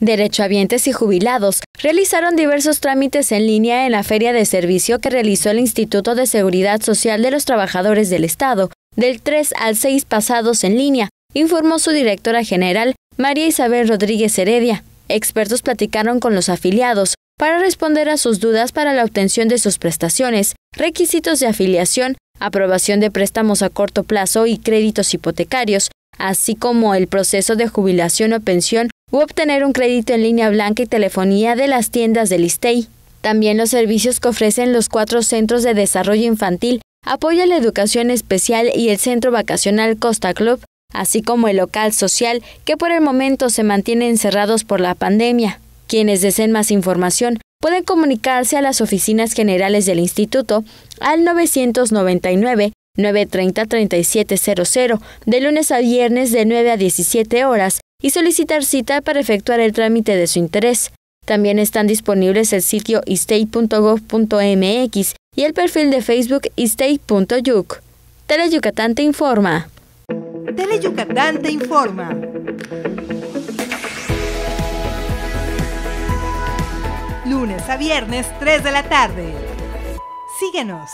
Derechohabientes y jubilados realizaron diversos trámites en línea en la feria de servicio que realizó el Instituto de Seguridad Social de los Trabajadores del Estado, del 3 al 6 pasados en línea, informó su directora general, María Isabel Rodríguez Heredia. Expertos platicaron con los afiliados para responder a sus dudas para la obtención de sus prestaciones, requisitos de afiliación, aprobación de préstamos a corto plazo y créditos hipotecarios, así como el proceso de jubilación o pensión obtener un crédito en línea blanca y telefonía de las tiendas del ISTEI. También los servicios que ofrecen los cuatro centros de desarrollo infantil, apoya la educación especial y el centro vacacional Costa Club, así como el local social que por el momento se mantiene encerrados por la pandemia. Quienes deseen más información pueden comunicarse a las oficinas generales del instituto al 999 930 3700 de lunes a viernes de 9 a 17 horas y solicitar cita para efectuar el trámite de su interés. También están disponibles el sitio istey.gov.mx y el perfil de Facebook istey.yuc. Tele te informa. Tele te informa. Lunes a viernes, 3 de la tarde. Síguenos.